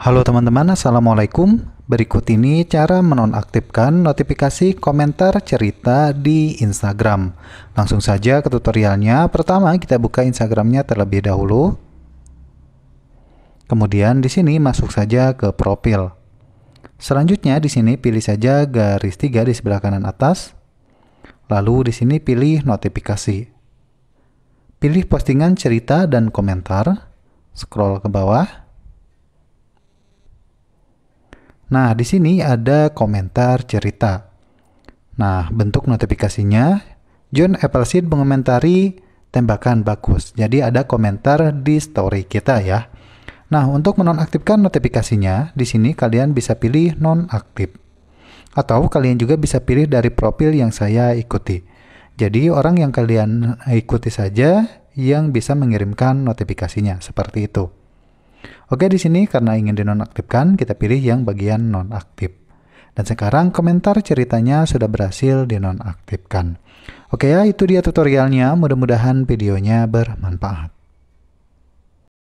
Halo teman-teman, Assalamualaikum. Berikut ini cara menonaktifkan notifikasi komentar cerita di Instagram. Langsung saja ke tutorialnya. Pertama, kita buka Instagramnya terlebih dahulu. Kemudian di sini masuk saja ke profil. Selanjutnya di sini pilih saja garis tiga di sebelah kanan atas. Lalu di sini pilih notifikasi. Pilih postingan cerita dan komentar. Scroll ke bawah. Nah, di sini ada komentar cerita. Nah, bentuk notifikasinya, John Appleseed mengomentari tembakan bagus. Jadi ada komentar di story kita ya. Nah, untuk menonaktifkan notifikasinya, di sini kalian bisa pilih nonaktif. Atau kalian juga bisa pilih dari profil yang saya ikuti. Jadi orang yang kalian ikuti saja yang bisa mengirimkan notifikasinya, seperti itu. Oke, di sini karena ingin dinonaktifkan, kita pilih yang bagian nonaktif. Dan sekarang komentar ceritanya sudah berhasil dinonaktifkan. Oke ya, itu dia tutorialnya. Mudah-mudahan videonya bermanfaat.